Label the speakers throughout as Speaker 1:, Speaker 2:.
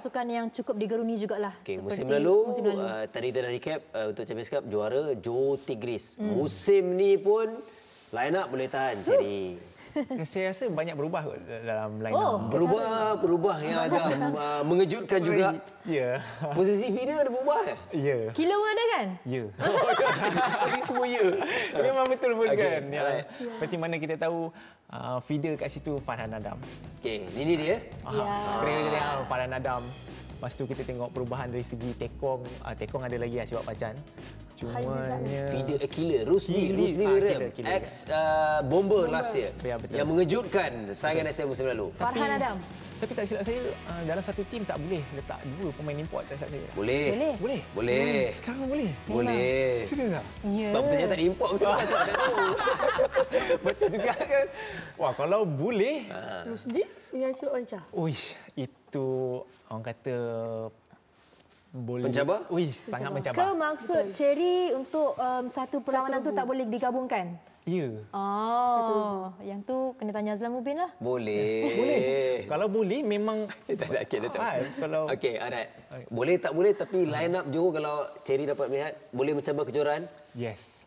Speaker 1: pasukan yang cukup digeruni jugalah. Okay, musim lalu, musim lalu.
Speaker 2: Uh, tadi kita dah recap uh, untuk Champions Cup, juara Joe Tigris. Hmm. Musim ni pun line up boleh tahan. Jadi... Uh saya rasa banyak berubah dalam lain. oh, Berubah, berubah yang agak mengejutkan juga. Ya. Yeah. Posisi feeder ada berubah ke? Eh? Ya. Yeah.
Speaker 3: Kilo ada kan?
Speaker 2: Ya. Yeah.
Speaker 1: Oh, Jadi ya. semua ya. Yeah. Memang betul pun okay. kan. Ya. Yeah. Seperti mana kita tahu uh, kat situ Farhan Adam. Okey, ini dia. Ya. Yeah. kira Farhan Adam. Lepas tu kita tengok perubahan dari segi tekong. Ah, tekong ada lagi lah sebab pacan
Speaker 2: cumanya feeder killer Rusdi Rusdi Rem ex uh, bomber last year ya, yang mengejutkan saingan SM musim lalu Farhan tapi,
Speaker 1: Adam tapi tak silap saya uh, dalam satu tim tak boleh letak dua pemain import tak silap saya boleh boleh boleh, boleh. Hmm. sekarang boleh boleh serius ah ya yeah. sebab tak ada import masa tak betul juga kan wah kalau boleh ah. Rusdi dengan silap Oncha oi itu orang kata boleh. Mencabar? Ui, mencabar. sangat mencabar. Ke maksud Cherry untuk um, satu perlawanan satu tu tak boleh digabungkan? Ya. Oh, satu. yang tu kena tanya Azlan Mubin
Speaker 3: lah.
Speaker 2: Boleh. boleh. Kalau boleh memang tak ada kira Okey, alright. Boleh tak boleh tapi line up Johor kalau Cherry dapat lihat boleh mencabar kejuaraan? Yes.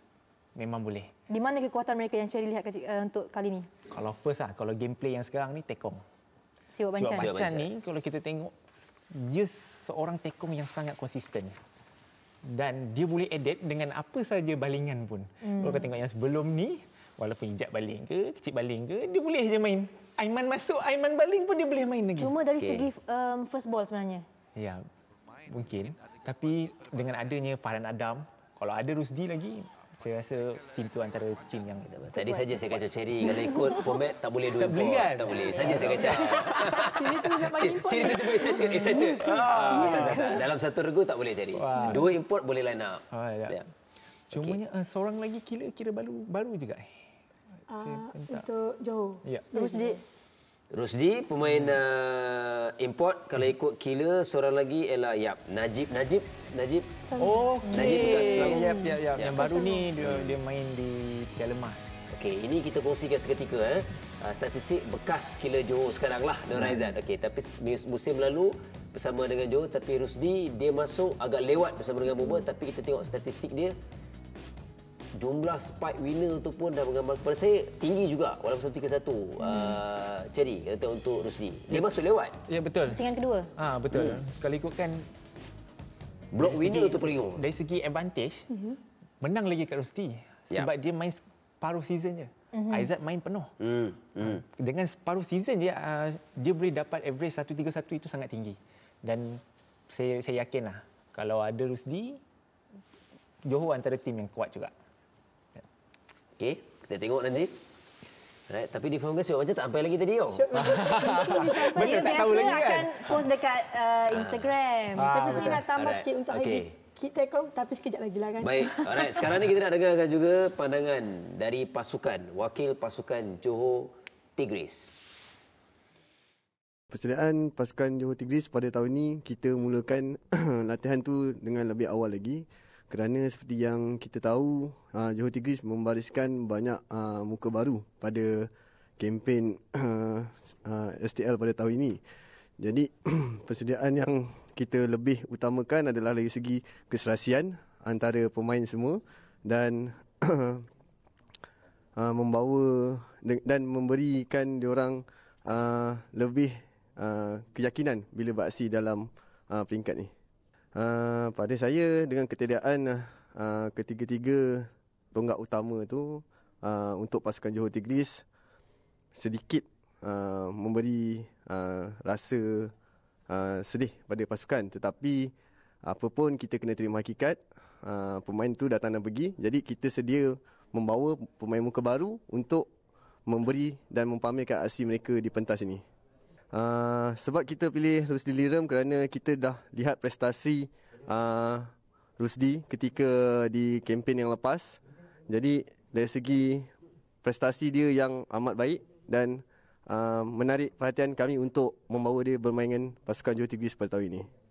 Speaker 2: Memang boleh.
Speaker 1: Di mana kekuatan mereka yang Cherry lihat uh, untuk kali ini?
Speaker 2: Kalau first lah, kalau
Speaker 1: gameplay yang sekarang ni tekong.
Speaker 2: Siwak Bancan. Siwak Bancan ni
Speaker 1: kalau kita tengok dia seorang tekong yang sangat konsisten dan dia boleh adapt dengan apa saja balingan pun. Hmm. Kalau kau tengok yang sebelum ni, walaupun injak baling ke, kecil baling ke, dia boleh je main. Aiman masuk, Aiman baling pun dia boleh main lagi.
Speaker 2: Cuma dari okay. segi um, first ball sebenarnya.
Speaker 1: Ya, mungkin. Tapi dengan adanya Farhan Adam, kalau ada Rusdi lagi, saya rasa pintu antara tim yang kita Tadi kan saja saya kacau
Speaker 2: Cherry kalau ikut format tak boleh dua gol. Kan? Tak boleh. Saja saya kacau.
Speaker 1: Cherry tu sampai
Speaker 2: import. Cherry tu sampai set. Eh, ya. ah, Dalam satu regu tak boleh jadi. Dua import boleh line up. Ah, ya. ya. Cuma okay. uh,
Speaker 1: eh, seorang lagi kira kira baru baru juga.
Speaker 2: Uh, saya minta. Ah, untuk Johor. Ya. Terus dia. Rusdi pemain hmm. uh, import kalau ikut killer seorang lagi Ella Yap Najib Najib Najib Oh Najib okay. bekas selalu Yap Yap Yap yang baru ni dia dia main di Piala Emas Okey ini kita kongsikan seketika eh uh, statistik bekas killer Johor sekarang lah Nur hmm. Aizat okey tapi musim lalu bersama dengan Johor tapi Rusdi dia masuk agak lewat bersama dengan Bomber hmm. tapi kita tengok statistik dia jumlah spike winner tu pun dah menggambar kepada saya tinggi juga walaupun satu tiga satu hmm. Ah, Cherry hmm. kata untuk Rusli dia ya. masuk lewat
Speaker 1: ya betul Singan kedua ha, betul hmm. kalau ikutkan block winner tu peringkat dari segi advantage uh-huh. menang lagi kat Rusli ya. sebab dia main separuh season je uh-huh. Aizat main penuh hmm. Hmm. Ha, dengan separuh season dia uh, dia boleh dapat average satu tiga satu itu sangat tinggi dan saya saya yakinlah kalau ada Rusdi Johor antara tim yang kuat juga.
Speaker 2: Okey, kita tengok nanti. Right. Tapi di Formula Show macam tak sampai lagi tadi. Oh. Sure, betul. Betul. Betul. Biasa kan? akan post dekat uh, ah. Instagram. Ah, tapi saya nak tambah sikit untuk okay. hari ini.
Speaker 1: Kita kau tapi sekejap lagi lah kan. Baik. Alright. Sekarang ni kita
Speaker 2: nak dengarkan juga pandangan dari pasukan. Wakil pasukan Johor Tigris.
Speaker 3: Persediaan pasukan Johor Tigris pada tahun ini kita mulakan latihan tu dengan lebih awal lagi kerana seperti yang kita tahu uh, Johor Tigris membariskan banyak uh, muka baru pada kempen uh, uh, STL pada tahun ini. Jadi persediaan yang kita lebih utamakan adalah dari segi keserasian antara pemain semua dan uh, membawa dan memberikan diorang uh, lebih uh, keyakinan bila beraksi dalam uh, peringkat ini uh, pada saya dengan ketidakan uh, ah, ketiga-tiga tonggak utama itu uh, ah, untuk pasukan Johor Tigris sedikit uh, memberi uh, rasa uh, sedih pada pasukan tetapi apapun kita kena terima hakikat uh, pemain tu datang dan pergi jadi kita sedia membawa pemain muka baru untuk memberi dan mempamerkan aksi mereka di pentas ini. Uh, sebab kita pilih Rusdi Liram kerana kita dah lihat prestasi uh, Rusdi ketika di kempen yang lepas. Jadi dari segi prestasi dia yang amat baik dan uh, menarik perhatian kami untuk membawa dia bermainan pasukan Johor Tigris pada tahun ini.